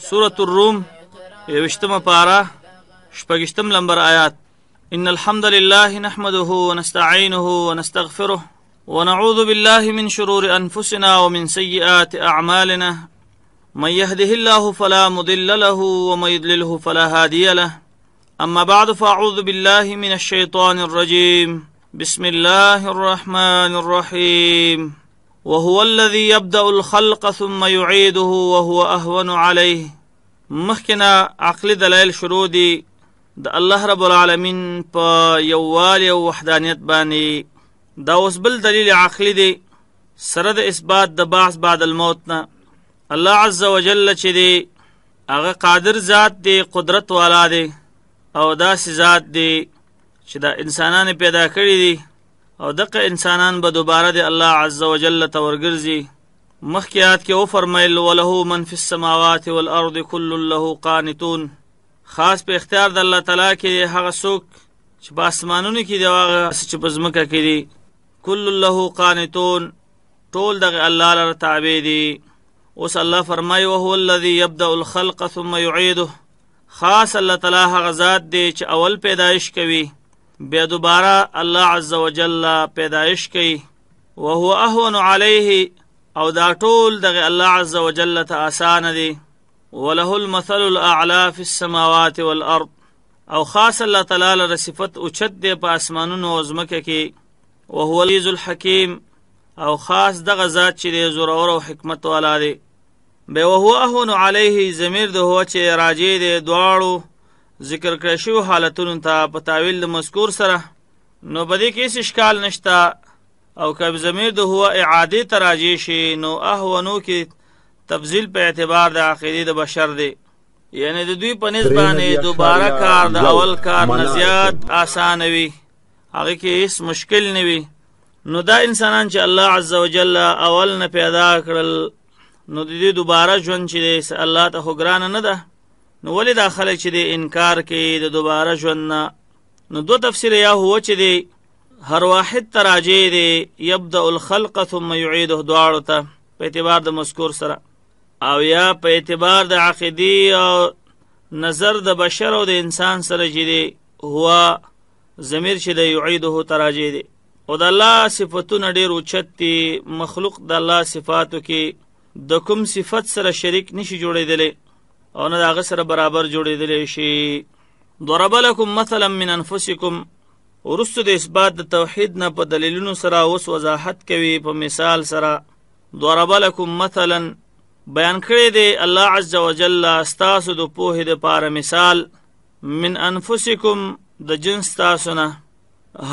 سورة الروم يوشتم پارا شپگشتم لمبر آيات إن الحمد لله نحمده ونستعينه ونستغفره ونعوذ بالله من شرور أنفسنا ومن سيئات أعمالنا من يهده الله فلا مضل له ومن يضلله فلا هادي له أما بعد فأعوذ بالله من الشيطان الرجيم بسم الله الرحمن الرحيم وهو الذي يبدا الخلق ثم يعيده وهو اهون عليه مخکنا عقلی دلایل شروع دي د الله رب العالمین په یووالي او وحدانیت باندې دا اوس بل دلیل عقلی دی سره د اثبات د بعث بعد الموت نه الله عز وجل چې دی هغه قادر ذات دی قدرت والا دی او دا ذات دی چې دا انسانانه پیدا کړی دی او دغه انسانان به دوباره د الله عز وجل ته ورګرځي مخکې آیات کې وفرمیل وله من فی السماوات والارض کل له قانتون خاص په اختیار د الله تعالی کې هغه څوک چې په اسمانونو کې دی هغه چې په ځمکه کې دی کل له قانتون ټول دغه الله لپاره تابع دي اوس الله فرمایي او هو الذي يبدا الخلق ثم يعيده خاص الله تعالی هغه ذات دی چې اول پیدایش کوي بیا دوباره الله عز وجل پیدایش کوي وهو اهون عليه او دا ټول دغه الله عز وجل ته آسان دي وله المثل الاعلى في السماوات والارض او خاص الله تعالی لپاره صفت اوچت دی په اسمانونو او ځمکه کې وهو العزيز الحكيم او خاص دغه ذات چې دی زورور او حکمت والا دی به وهو اهون عليه زمير د هو چې راجي دی دواړو ذکر کړی شو حالتونو ته په تعویل د مذکور سره نو بدې کې هیڅ اشکال نشتا او کب زمیر د هوا اعاده تراجی شي نو اهونو کې تفضیل په اعتبار د اخیری د بشر دی یعنی د دوی په نسبت باندې دوباره کار د اول کار نه زیات آسان وي هغه کې هیڅ مشکل نه وي نو دا انسانان چې الله عزوجل اول نه پیدا کړل نو د دې دوباره ژوند چې الله ته خو ګران نه ده نو ولې دا خلک چې د انکار کوي د دوباره ژوند نه نو دو تفسیر یا هو چې دی هر واحد تراجی دی یبدا الخلق ثم يعيده دواړو ته په اعتبار د مذکور سره او یا په اعتبار د عقیدی او نظر د بشر او د انسان سره چې دی هو ضمیر چې دی يعيده تراجی دی او د الله صفاتونه ډیر اوچت مخلوق د الله صفاتو کې د کوم صفت سره شریک نشي جوړېدلی او نه داغه سره برابر جوړیدلی شي ضرب لكم مثلا من انفسکم ورستو د اثبات د توحید نه په دلیلونو سره اوس وضاحت کوي په مثال سره ضرب لكم مثلا بیان کړی دی الله عز وجل استاسو د پوهې د پاره مثال من انفسکم د جنس تاسو نه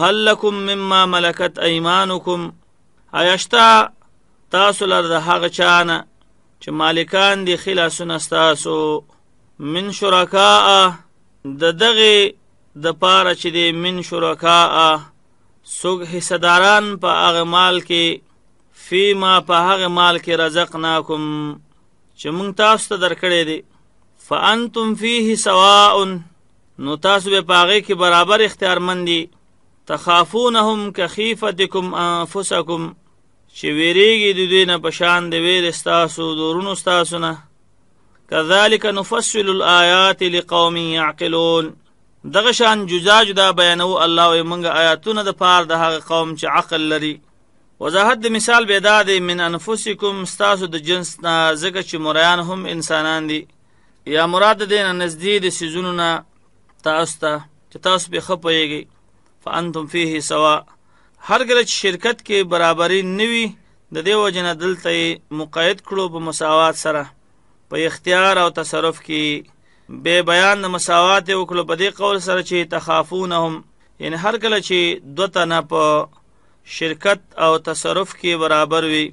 هل لكم مما ملكت ايمانكم ايشتا تاسو لر د هغه چانه چې مالکان دی خلاصونه ستاسو من شرکاء د دغه د پاره چې دی من شرکاء سوق حصداران په هغه مال کې فيما په هغه مال کې رزقناکم چې مونږ تاسو ته درکړې دي فانتم فيه سواء نو تاسو به پاغه کې برابر اختیارمندي تخافونهم كخيفتكم انفسكم چې ویریږي د دوی نه پشان د ویر استاسو دورونو استاسو نه کذالک نفصل الآیات لقوم یعقلون دغه شان جزا جدا بیانو الله وي مونږ آیاتونه د پار د هغه قوم چې عقل لري وضاحت د مثال به دا دی من انفسکم ستاسو د جنس نه ځکه چې مریان هم انسانان دي یا مراد دې نه نزدې د سيزونو نه تاسو ته چې تاسو به خپېږي فانتم فيه سوا هرګله چې شرکت کې برابرۍ نه وي د دې وجه نه دلته یې مقاید کړو په مساوات سره په اختیار او تصرف کې بے بیان د مساوات یې وکړو په دې قول سره چې تخافونهم یعنی هرګله چې دوه تنه په شرکت او تصرف کې برابر وي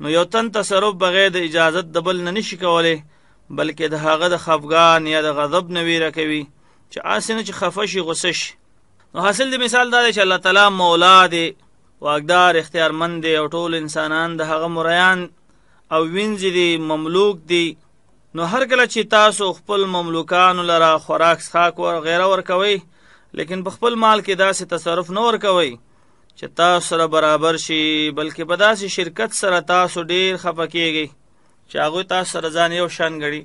نو یو تن تصرف بغیر د اجازت د بل نه نشي کولی بلکې د هغه د خفګان یا د غضب نه ویره کوي چې آسنه چې خفه شي غوسه شي نو حاصل د مثال دا دی چې الله تعالی مولا دی واقدار اختیارمند دی او ټول انسانان د هغه مریان او وینځ دی مملوک دی نو هر کله چې تاسو خپل مملوکانو لره خوراک څښاک او غیره ورکوي لیکن په خپل مال کې داسې تصرف نه ورکوي چې تاسو سره برابر شي بلکې په داسې شرکت سره تاسو ډیر خفه کیږئ چې هغه تاسو سره ځان یو شان غړي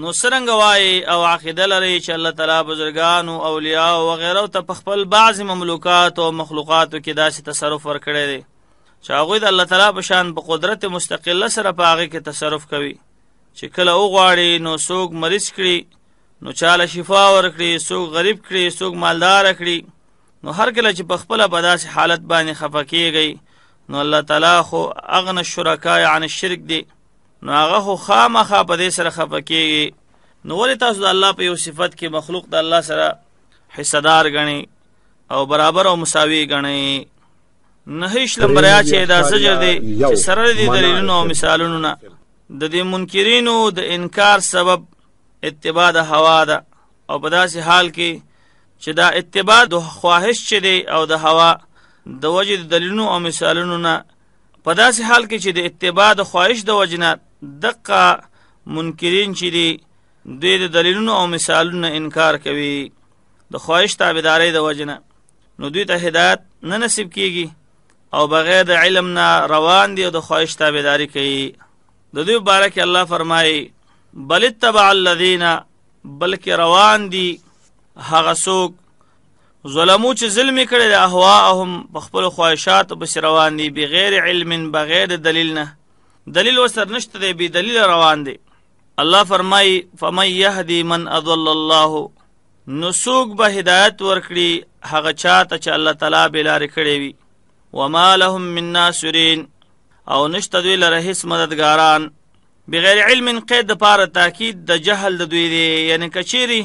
نو سرنګ وای او عقیده لري چې الله تعالی بزرگان او اولیاء او غیره ته خپل بعض مملوکات او مخلوقات کې داسې تصرف ورکړي دي چې هغه د الله تعالی په شان په قدرت مستقله سره په هغه کې تصرف کوي چې کله او غواړي نو څوک مریض کړي نو چاله شفا ورکړي څوک غریب کړي څوک مالدار کړي نو هر کله چې په خپل په داسې حالت باندې خفه کیږي نو الله تعالی خو اغنى الشرکای عن الشرک دی نو هغه خو خامخا په دې سره خفه کیږي نو ولې تاسو د الله په یو صفت کې مخلوق د الله سره حصدار غني او برابر او مساوي غني نه هیڅ لمبریا چې دا سجر دی چې سره دي دلیلونو او مثالونو نه د دې منکرینو د انکار سبب اتباع د هوا ده او په داسې حال کې چې دا اتباع د خواهش چې دی او د هوا د وجه د دلیلونو او مثالونو نه په داسې حال کې چې د اتباع د خواهش د وجنات دقه منکرین چې دي دوی د دلیلونو او مثالونو انکار کوي د خواهش تابعداري د وجنه نو دوی ته هدایت نه نصیب کیږي او بغیر د علم نه روان دي او د خواهش تابعداري کوي د دوی بارک الله فرمایي بل تبع الذين بلکې روان دي هغه څوک ظلمو چې ظلم کړي د اهواهم په خپل خواهشات او بس روان دي بغیر علم بغیر دلیل نه دلیل وسر نشته دی بی دلیل روان دی الله فرمای فمن يهدي من اضل الله نو څوک به هدایت ورکړي هغه چاته چې الله تعالی به لارې کړې وي وما لهم من ناصرين او نشته دوی لره هیڅ مددګاران بغیر علم قید لپاره تاکید د جهل د دوی دی یعنی کچيري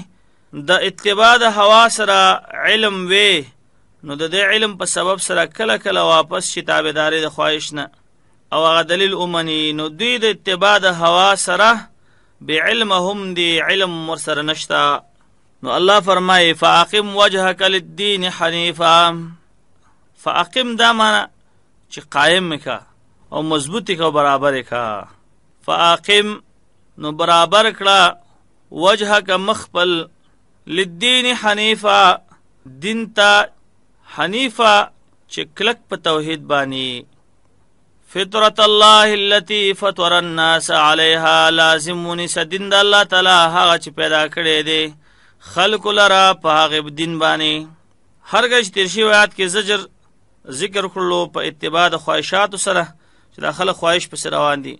د اتباع د هوا سره علم وي نو د دې علم په سبب سره کله کله واپس شي تابعداري د خواهش نه او هغه دلیل اومني نو دوی د اتباع د هوا سره بعلمهم دی علم ورسره نشتا نو الله فرمایي فاقم وجهك للدين حنيفا فاقم دا معنا چې قائم مکا او مضبوطی کو برابر کا فاقم نو برابر کړه وجهك مخبل للدين حنيفا دین ته حنیفه چې کلک په توحید باندې فطرت الله التي فطر الناس عليها لازم ونس دین د الله تعالی هغه چې پیدا کړی دی خلق لرا په هغه دین باندې هرګش تیر شی آیات کې زجر ذکر کړلو په اتباع د خواهشات سره چې د خلق خواهش په روان دي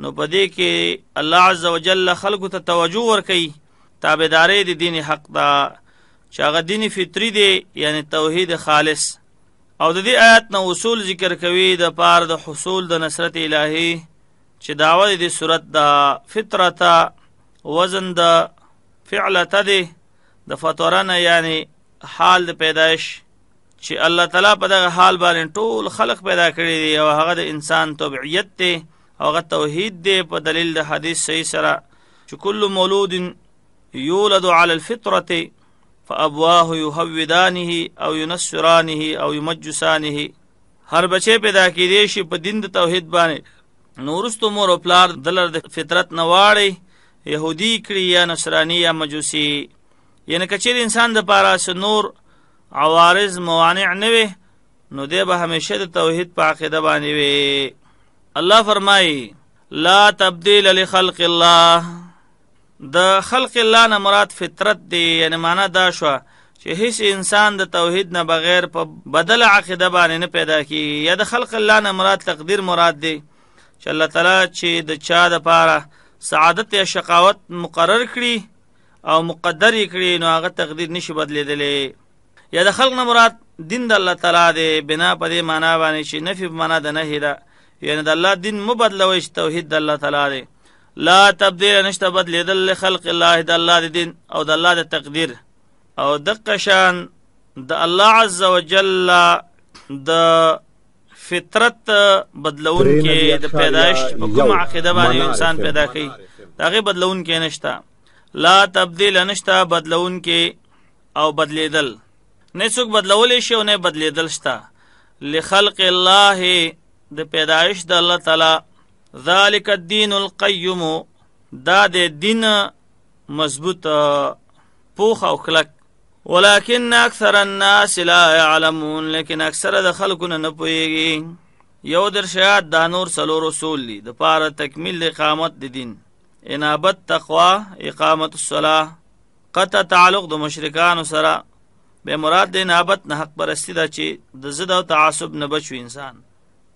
نو په دې کې الله عز وجل خلق ته توجه ورکړي تابعداري د دین حق دا چې هغه دین فطری دی یعنی توحید خالص او د دې آیات نو اصول ذکر کوي د پار د حصول د نصرت الهي چې داوه دې صورت د فطرت وزن د فعل تدی د فطرنه یعنی حال د پیدایش چې الله تعالی په دغه حال باندې ټول خلق پیدا کړی دی او هغه د انسان طبيعت دی او هغه توحید دی په دلیل د حدیث صحیح سره چې کل مولود یولد علی الفطره فابواه يهودانه او ينصرانه او يمجسانه هر بچه پیدا کیدې شي په دین د توحید باندې نورستو مور او پلار دلر د فطرت نواړي يهودي کړي یا نصراني یا مجوسي یعنی کچیر انسان د پاره نور عوارض موانع نه وي نو دی به همیشه د توحید په عقیده باندې وي الله فرمایي لا تبديل لخلق الله د خلق الله نه مراد فطرت دی یعنی معنا دا شو چې هیڅ انسان د توحید نه بغیر په بدل عقیده باندې نه پیدا کیږي یا د خلق الله نه مراد تقدیر مراد دی چې الله تعالی چې د چا د پاره سعادت یا شقاوت مقرر کړي او مقدر کړي نو هغه تقدیر نشي بدلیدلی یا د خلق نه مراد دین د الله تعالی دی بنا په دې معنا باندې چې نفي معنا د نه ده یعنی د الله دین مبدلوي چې توحید د الله تعالی دی لا تبديل نشته بدلیدل خلق الله د الله د دین او د الله د تقدیر او د قشان د الله عز وجل د فطرت بدلون کې د پیدایش په کوم عقیده باندې انسان پیدا کړي داغه بدلون کې نشتا لا تبديل نشتا بدلون کې او بدلیدل نه څوک بدلول شي او نه بدلیدل شتا لخلق الله د پیدایش د الله تعالی ذالک الدین القیم دا د دین مضبوط پوخ او کلک ولكن اکثر الناس لا يعلمون لیکن اکثر د خلکو نه پويږي یو در شیات د نور سلو رسول دي د پاره تکمیل د اقامت د دین انابت تقوا اقامت الصلاه قطع تعلق د مشرکان سره به مراد د انابت نه حق پرستی دا چې د زده او تعصب نه بچو انسان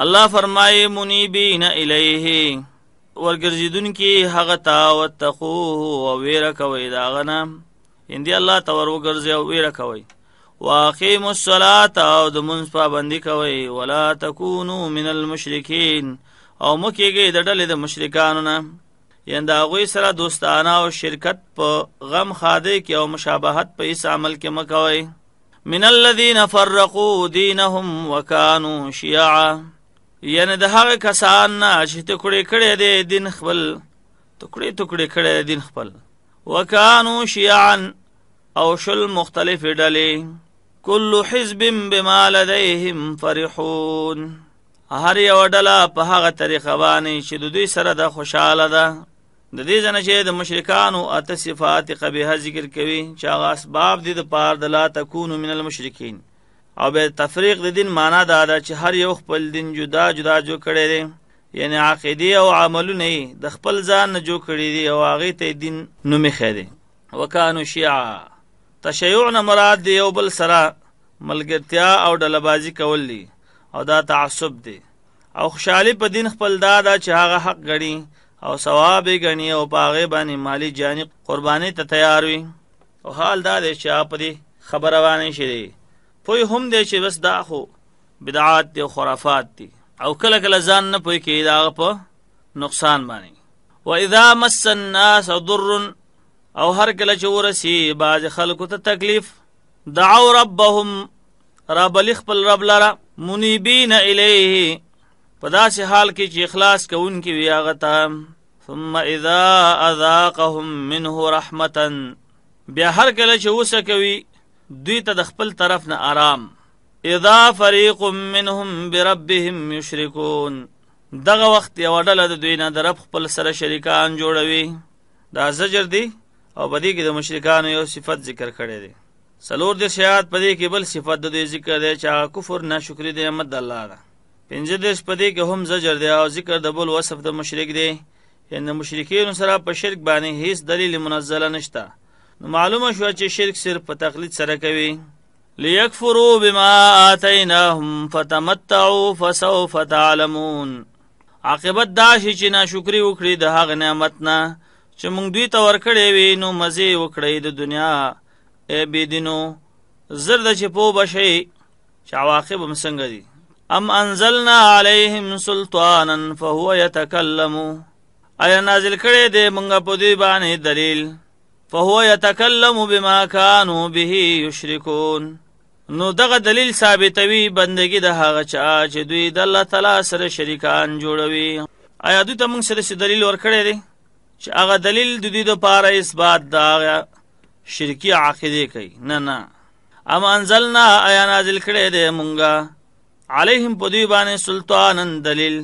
الله فرمای منیبین الیه ورګرځیدون کی هغه تا وتخو او ویره کوي دا غنم اندی الله تور وګرځي او ویره کوي واقیم الصلاۃ او د منځ پابندی کوي ولا تکونو من المشرکین او مکیږي د ډلې د مشرکانو نه یندا غوی سره دوستانه او شرکت په غم خاده کې او مشابهت په اس عمل کې مکوي من الذين فرقوا دينهم وكانوا شيعا یعنی د هغه کسان نه چې ټکړې کړې دي دین خپل ټکړې ټکړې کړې دین خپل وکانو شیعن او شل مختلف ډلې کل حزب بما لديهم فرحون هر یو ډله په هغه طریقه باندې چې د دوی سره د خوشاله ده د دې ځنه چې د مشرکانو اته صفات قبیح ذکر کوي چې هغه اسباب دي د پاره د لا تکونو من المشرکین او به تفریق د دین معنا دا ده چې هر یو خپل دین جدا جدا جو کړی دی یعنی عقیده او عملونه د خپل ځان نه جو کړی دی او هغه ته دین نومې خېدي وکانو شیعا تشیع نه مراد دی یو بل سره ملګرتیا او ډلبازی کول دی او دا تعصب دی او خوشحالي په دین خپل دا ده چې هغه حق غړي او ثواب یې غني او پاغه باندې مالی جانب قرباني ته تیار وي او حال دا دی چې اپ دې خبر روانې شې پوی هم دی چې بس دا خو بدعات دی او خرافات دی او کله کله ځان نه پوی کې دا په نقصان باندې و اذا مس الناس ضر او هر کله چې ورسی باز خلکو ته تکلیف دعوا ربهم رب لخپل رب لرا منيبين اليه په داسې حال کې چې اخلاص کوونکې وي هغه ته ثم اذا اذاقهم منه رحمه بیا هر کله چې وسه کوي دوی ته د خپل طرف نه آرام اذا فريق منهم بربهم يشركون دغه وخت یو ډله د دوی نه د رب خپل سره شریکان جوړوي دا زجر دی او بدی کې د مشرکانو یو صفت ذکر کړی دی سلور د شیات پدې کې بل صفت د دوی ذکر دی چې کفر ناشکری دی امد الله دا پنځه د پدې کې هم زجر دی او ذکر د بل وصف د مشرک دی یعنی مشرکین سره په شرک باندې هیڅ دلیل منزله نشته نو معلومه شو چې شرک صرف په تقلید سره کوي ليكفروا بما آتيناهم فتمتعوا فسوف تعلمون عاقبت دا شي چې ناشکری وکړي د هغه نعمت نه چې موږ دوی ته ورکړې وي نو مزه وکړي د دنیا ای بيدینو زرد چې په بشي چې عواقب هم څنګه دي ام انزلنا عليهم سلطانا فهو يتكلم ایا نازل کړي دې موږ په دوی باندې دلیل فهو يتكلم بما كانوا به يشركون نو دغه دلیل ثابتوي بندگی د هغه چا چې دوی د الله تعالی سره شریکان جوړوي آیا دوی ته موږ سره دلیل ورکړی دی چې هغه دلیل د دوی لپاره اثبات دا شرکی عقیده کوي نه نه ام انزلنا آیا نازل کړی دی مونږه علیهم په دوی باندې سلطانن دلیل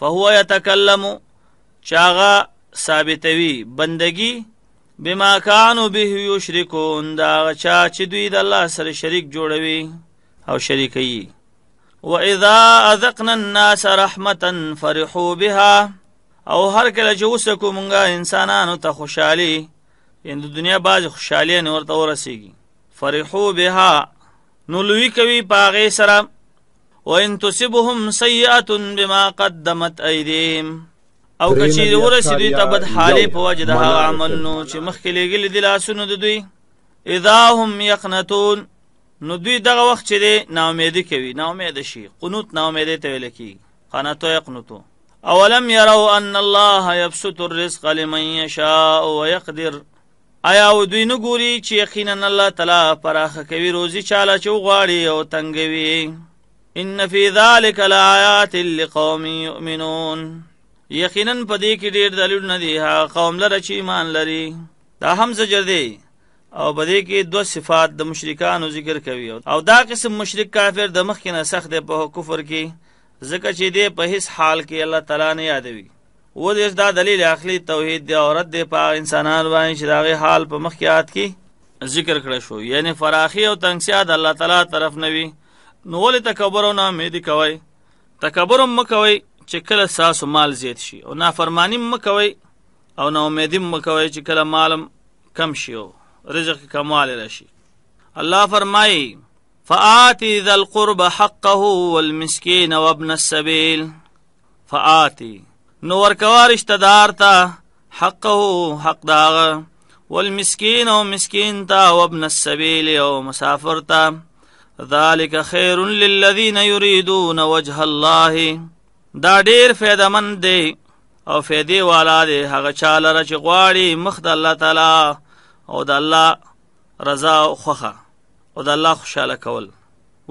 فهو يتكلم چاغه ثابتوي بندگی بما كانوا به یشرکون دا چا چې دوی د الله سره شریک جوړوي او شریکي واذا اذقنا الناس رحمه فرحوا بها او هر کله چې وسکو مونږه انسانانو ته خوشحالي ان د دنیا باز خوشحالي نه ورته ورسیږي فرحوا بها نو لوی کوي پاغه سره وان تصبهم سیئه بما قدمت ایدیهم او کچې ورسېدوی ته بد حالې په وجه د هغه عمل نو چې مخکې لېږلي دي لاسونو د دوی اذا هم یقنتون نو دوی دغه وخت چې دی ناامیدي کوي ناامیده شي قنوت ناامیدۍ ته ویل کېږي قنتو یقنتو اولم یرو ان الله یبسط الرزق لمن یشاء ویقدر آیا او دوی نه ګوري چې یقینا الله تعالی پراخه کوي روزي چاله چې غواړي او تنګوي ان فی ذلک لآیات لقوم یؤمنون یقینا په دې کې ډېر دلیل نه دی ها قوم لره چې ایمان لري دا هم زجر دی او په دې کې دوه صفات د مشرکانو ذکر کوي او دا قسم مشرک کافر د مخ کې نه سخت دی په کفر کې ځکه چې دی په هیڅ حال کې الله تعالی نه یادوي و دې دا دلیل اخلي توحید دی اورت دی په انسانانو باندې چې داغه حال په مخ کې یاد کی ذکر کړه شو یعنی فراخي او تنگسیا د الله تعالی طرف نه وي نو ولې تکبر او نه امید کوي تکبر مکوي چې کله ساسو مال زیات شي او نافرمانی مکوي او نا امیدی مکوي چې کله مالم کم شي او رزق کمال راشي الله فرمایي فآتي ذا القرب حقه والمسكين وابن السبيل فآتي نو ورکوار اشتدار تا حقه حق داغه والمسكين او مسكين تا وابن السبيل او مسافر تا ذلك خير للذين يريدون وجه الله دا ډیر فیدمن دی او فیدی والا دی هغه چاله را چې غواړي مخ د الله تعالی او د الله رضا خوخه او د الله خوشاله کول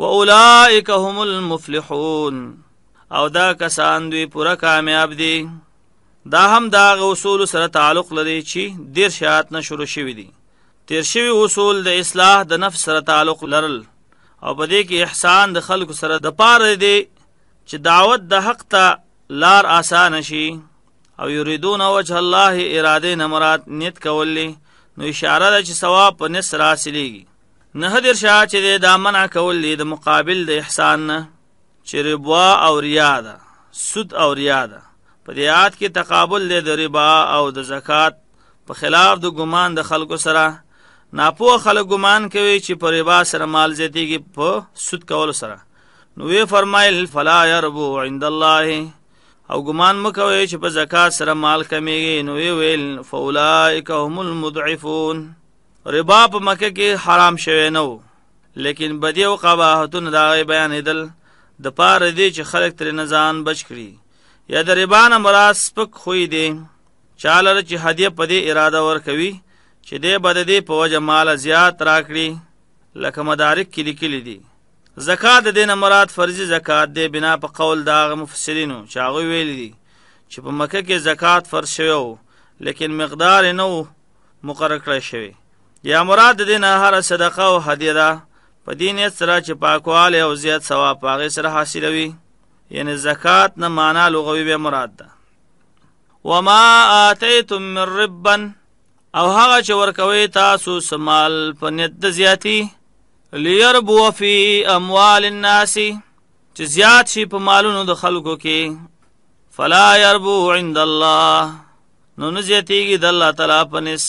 و اولائک هم المفلحون او دا کسان دوی پوره کامیاب دي دا هم دا اصول سره تعلق لري چې دیر شاعت نه شروع شوی دي تیر شوی اصول د اصلاح د نفس سره تعلق لرل او په دې کې احسان د خلکو سره د پاره دی چې دعوت د حق ته لار آسان شي او یریدون وجه الله اراده نه مراد نیت کولې نو اشاره ده چې ثواب په نس راسلېږي نه در شاه چې د منع کولې د مقابل د احسان نه چې ربا او ریا ده سود او ریا ده په دې آیات کې تقابل دی د ربا او د زکات په خلاف د ګمان د خلکو سره ناپوه خلک ګمان کوي چې په ربا سره مال زیاتیږي په سود کولو سره نو وی فرمایل فلا يربو عند الله او ګمان مکوي چې په زکات سره مال کمیږي نو وی ویل فاولائک هم المضعفون ربا په مکه کې حرام شوی نو لیکن بدی او قباحتونه دا بیان ایدل د پاره دی چې خلک تر نزان بچ کړي یا د ربا نه مراد سپک خوې دی چاله چې هدیه په دې اراده ور کوي چې دې بد دې په وجه مال زیات راکړي لکه مدارک کې لیکلي دي زکات د دینه مراد فرضي زکات دی بنا په قول د هغه مفسرینو چې هغه ویل دي چې په مکه کې زکات فرض شوی لیکن مقدار نو مقرر کړی شوی یا مراد د دینه هر صدقه او هدیه ده په دین سره چې پاکواله او زیات ثواب هغه سره حاصلوي یعنی زکات نه معنا لغوي به مراد ده وما آتیتم من ربا او هغه چې ورکوي تاسو سمال په نیت د زیاتی لیربو فی اموال الناس چې زیات شي په مالونو د خلکو کې فلا يربو عند الله نو نه زیاتیږي د الله تعالی په نس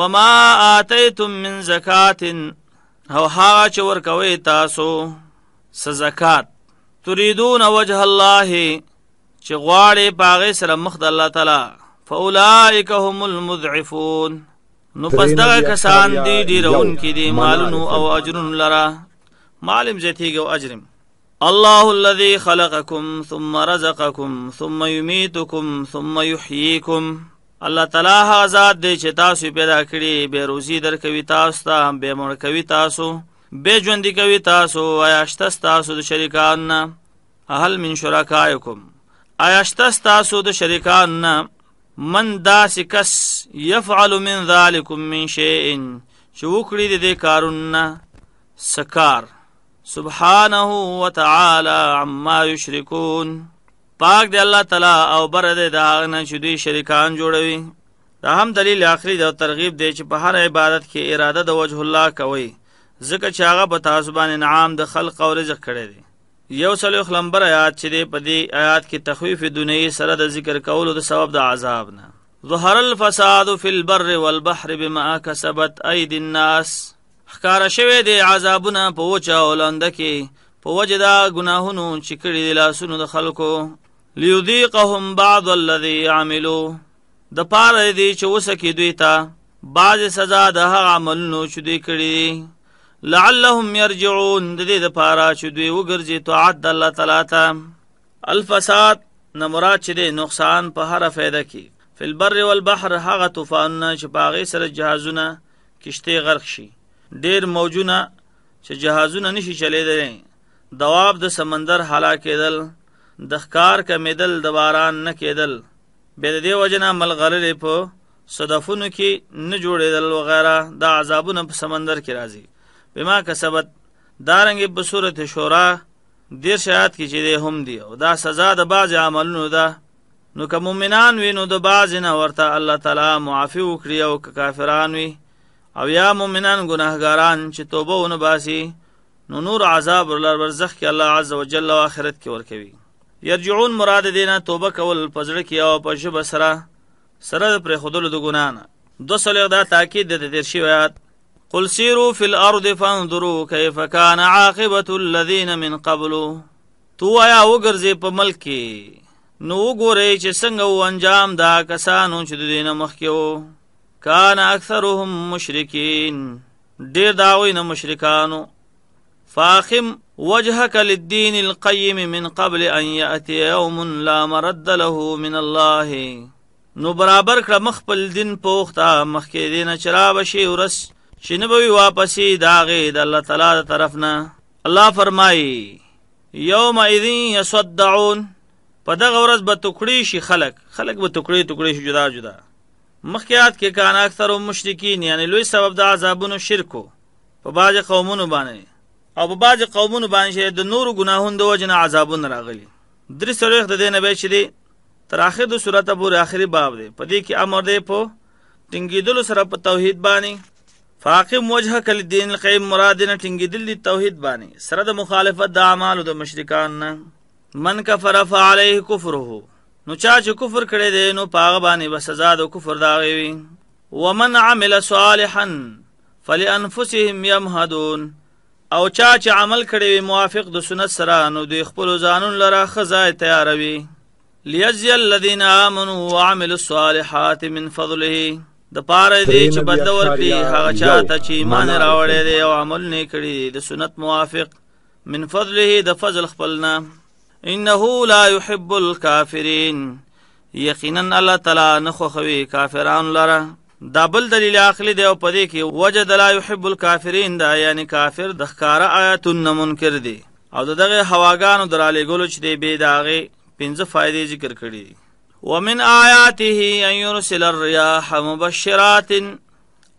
وما آتیتم من زکات او هغه چې ورکوي تاسو سزکات تريدون وجه الله چې غواړي پاغه سره مخ د الله تعالی فاولائک هم المضعفون نو پس دغه کسان دی ډیرون کې دی مالونو او اجرون لرا معلم زیتیږي او اجرم الله الذي خلقكم ثم رزقكم ثم يميتكم ثم يحييكم الله تعالی هغه ذات دی چې تاسو پیدا کړی به روزي درکوي تاسو ته به مړ کوي تاسو به ژوند کوي تاسو آیاشت تاسو د شریکان نه هل من شرکایکم آیاشت تاسو د شریکان نه من داسې کس یفعل من ذالکم من شیء چې وکړي د دې کارونه سکار سبحانه وتعالى عما یشرکون پاک دی الله تعالی او بر دی دا نه چې دوی شریکان جوړوي دا هم دلیل آخري د ترغیب دی چې په هر عبادت کې اراده د وجه الله کوي ځکه چې هغه په تاسو باندې انعام د خلق او رزق کړی دی یو سلو خلمبر آیات چې دی په دې آیات کې تخویف دنیوي سره د ذکر کولو د سبب د عذاب نه ظهر الفساد فی البر والبحر بما کسبت اید الناس خکار شوه دی عذابونه په وچه اولنده کې په وجه دا ګناهونو چې کړي دي لاسونو د خلکو لیذیقهم بعض الذی عملوا د پاره دی چې وسکه دوی ته بعض سزا د هغه عملونو چې دوی کړي لعلهم يرجعون د دې لپاره چې دوی وګرځي طاعت د الله تعالی ته الفساد نه مراد چې د نقصان په هر فایده کې فل بر والبحر هغه طوفانونه چې باغې سره جهازونه کشته غرق شي ډیر موجونه چې جهازونه نشي چلیدل دواب د سمندر حالا کېدل د ښکار کمیدل د باران نه کېدل به د دې وجنه ملغلرې په صدفونو کې نه جوړېدل وغیرہ د عذابونو په سمندر کې راځي بما کسبت دارنګ په صورت شورا د شهادت کې چې هم دی او دا سزا د بعض عملونو ده نو که مؤمنان وینو د بعض نه ورته الله تعالی معافی وکړي او که کافران وي او یا مؤمنان ګناهګاران چې توبه ونه باسي نو نور عذاب ورلر برزخ کې الله عز وجل او آخرت کې ورکوي یرجعون مراد دینه توبه کول پزړه کې او په ژبه سره سره پر خودلو د ګنا نه دو سلیغ دا تاکید د درشي آیات قل سیروا فی الارض فانظروا کیف کان عاقبت الذین من قبل تو آیا وګرځي په ملک کې نو وګورئ چې څنګه و انجام دا کسانو چې د دین مخکې وو کان اکثرهم مشرکین ډیر داوی نه مشرکانو فاخم وجهك للدين القيم من قبل ان ياتي يوم لا مرد له من الله نو برابر کړه مخبل دین پوخته مخکې دین چرابه شي ورس چې نه به واپسې داغه د الله تعالی طرف نه الله فرمایي یوم اذین یصدعون په دغه ورځ به ټوکړي شي خلک خلک به ټوکړي ټوکړي شي جدا جدا مخکيات کې کان اکثر مشرکین یعنی لوی سبب د عذابونو شرکو په باج قومونو باندې او په باج قومونو باندې د نور ګناهونو د وجنه عذابونه راغلي درې سره د دې نبی چې دی تر اخر د سورته پورې اخري باب دی په دې کې امر دی په ټینګېدل سره په توحید باندې فاقم وجهه کل دین القیم مراد نه ټینګیدل دي توحید باندې سره د مخالفت د اعمالو د مشرکان نه من کفر فعلیه کفره نو چا چې کفر کړي دی نو پاغه باندې به سزا د کفر دا وي ومن عمل صالحا فلانفسهم يمهدون او چا چې عمل کړي وي موافق د سنت سره نو د خپل ځانون لره خزای تیاروي ليجزي الذين امنوا وعملوا الصالحات من فضله د پاره دی چې بدل ورکړي هغه چا ته چې ایمان راوړی دی او عمل نه کړی دی د سنت موافق من فضله د فضل خپلنا انه لا يحب الكافرين یقینا الله تعالی نه خوخوي کافرانو لره دا بل دلیل عقلی دی او پدې کې وجد لا يحب الكافرين دا یعنی کافر د ښکارا آیتون منکر دی او دغه هواګانو درالې ګولو چې دی به داغه پنځه فائدې ذکر کړې دي ومن آیاته ان يرسل الرياح مبشرات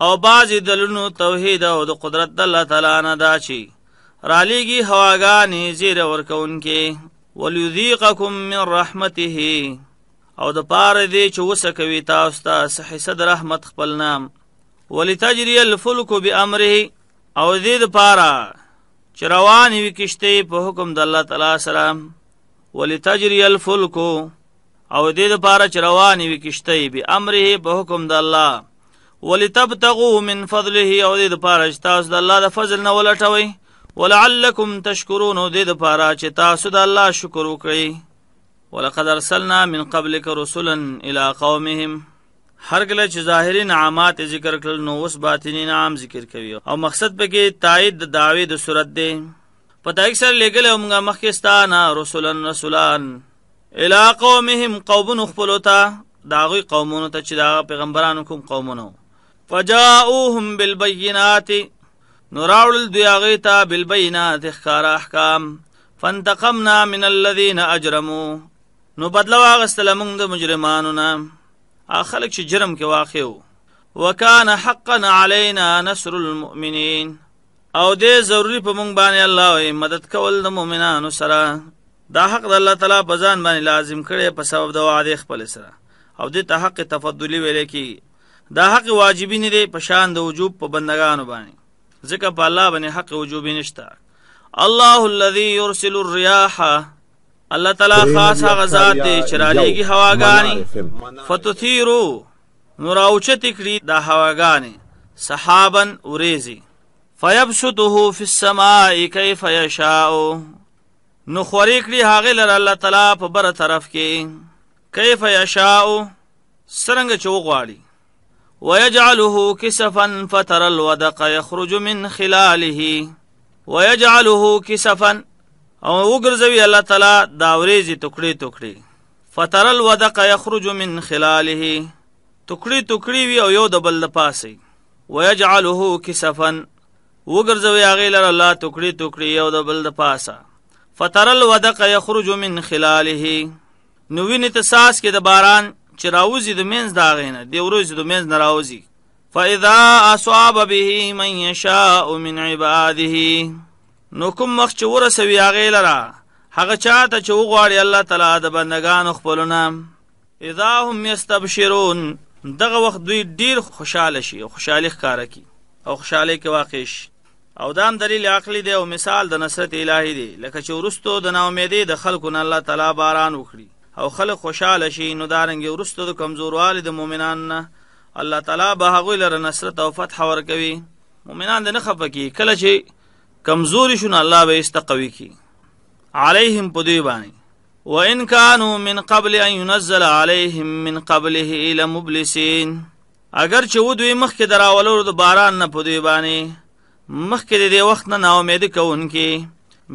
او بعض دلونو توحید او د قدرت د الله تعالی نه دا چی رالیږي هواګانې زیر ورکون کې وليذيقكم من رحمته او د پاره دی چې وسکوي تاسو ته صحیح رحمت خپل نام ولتجري الفلك بامره او دې د پاره چې روان وي کشته په حکم د الله تعالی سلام ولتجري الفلك او دې لپاره چې روانې وي کشتۍ به امره په حکم د الله ولتبتغوا من فضله او دې لپاره چې تاسو د الله د فضل نه ولټوي ولعلکم تشکرون او دې لپاره چې تاسو د الله شکر وکړئ ولقد ارسلنا من قبلك رسلا الى قومهم هر کله چې ظاهري نعمات ذکر کړل نو اوس باطنی نعام ذکر کوي او مقصد پکې تایید د داوی د صورت دی پتہ اکثر لګل موږ مخکستانه رسولن رسولان, رسولان الی قومهم قومن خپلو ته دا غوی قومونو ته چې دا پیغمبرانو کوم قومونو فجاءوهم بالبينات نراول دوی هغه ته بالبينات خار احکام فانتقمنا من الذين اجرموا نو بدلو هغه سلمون د مجرمانو نه خلک چې جرم کې واقع وو وکان حقا علينا نصر المؤمنين او دې ضروری په مونږ باندې الله مدد کول د مؤمنانو سره دا حق د الله تعالی په ځان باندې لازم کړي په سبب د وعده خپل سره او د ته حق تفضلی ویل کی دا حق واجبی نه دی په شان د وجوب په بندگانو باندې ځکه په الله باندې حق وجوبی نشته الله الذي يرسل الرياح الله تعالی خاص غزاد دی چرالیږي هواګانی فتثیرو نور اوچت کړي د هواګانی سحابن اوریزی فیبسطه فی السماء کیف یشاء نو خوري کړی هغه لر الله تعالی په بر طرف کې کیف یشاء سرنګ چوغواړي ويجعله كسفا فتر الودق يخرج من خلاله ويجعله كسفا او وګرځوي الله تعالی دا ورېځي ټوکړي ټوکړي فتر الودق يخرج من خلاله ټوکړي ټوکړي وي او یو د بل لپاسي ويجعله كسفا وګرځوي هغه لر الله ټوکړي ټوکړي یو د بل لپاسه فتر الودق یخرج من خلاله نو وینې ته ساس کې د باران چې راوځي د مینځ دا غینه دی ورځي د مینځ نه راوځي فاذا اصاب به من يشاء من عباده نو کوم مخ چې ورسوي هغه لرا هغه چاته چې وغواړي الله تعالی د بندگانو خپلونه اذا هم يستبشرون دغه وخت دوی ډیر خوشاله شي خوشاله ښکارا کی او خوشاله کې واقع شي او دام دلیل عقلی دی او مثال د نصرت الهی دی لکه چې ورستو د ناامیدۍ د خلکو نه الله تعالی باران وکړي او خلک خوشاله شي نو دارنګ ورستو د کمزوروالي د مؤمنان نه الله تعالی به هغه لره نصرت او فتح ورکوي مؤمنان د نه خفقي کله چې کمزوري شون الله به استقوي کی عليهم پدوی باندې وان كانوا من قبل ان ينزل عليهم من قبله الى مبلسين اگر چې ودوی مخکې دراولو د باران نه پدوی باندې مخکې د دې وخت نه ناامیدي کوونکې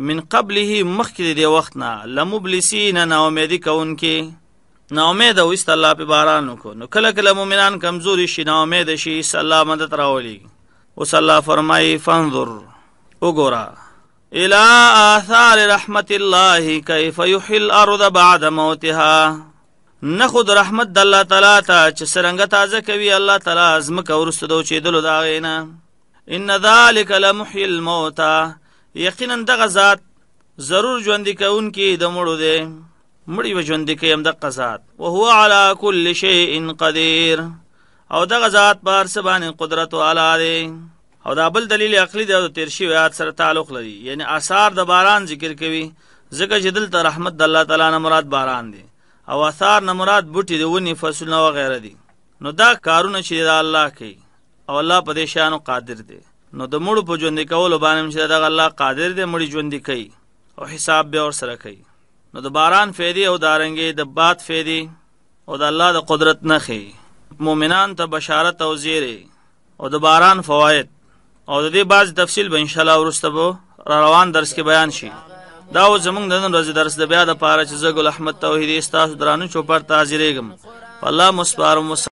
من قبله مخکې د دې وخت نه لمبلسین ناامیدي کوونکې ناامید او است الله په باران کو نو کله کله مؤمنان کمزوري شي ناامید شي الله مدد راولي او الله فرمایي فانظر وګورا الى آثار رحمت الله كيف يحيي الارض بعد موتها نخود رحمت د الله تعالی ته چې څنګه تازه کوي الله تعالی ازمکه ورستدو چې دلو دا غینا ان ذالک لمحی الموت یقینا دغه ذات ضرور ژوند کوونکی د مړو دی مړی و ژوند کوي هم د قزات او هو علی کل شیء قدیر او دغه ذات بار سبان قدرت والا دی او دا بل دلیل عقلی دی او تیر شی آیات سره تعلق لري یعنی آثار د باران ذکر کوي ځکه چې دلته رحمت د الله تعالی نه مراد باران دی او آثار نه مراد بوټي دی ونی فصل نه وغیره دی نو دا کارونه چې د الله کوي او الله په دې شانو قادر دی نو د مړو په ژوند کولو باندې چې دغه الله قادر دی مړي ژوند کوي او حساب به اور سره کوي نو د باران فیدی او دارنګي د باد فیدی او د الله د قدرت نه خي مؤمنان ته بشارت او زیره او د باران فواید او د دې بعض تفصیل به ان شاء الله ورسته به روان درس کې بیان شي دا و زمونږ د نن ورځې درس د بیا د پاره چې زګل احمد توحیدی استاد درانو چوپړ ته حاضرېږم الله مسبارم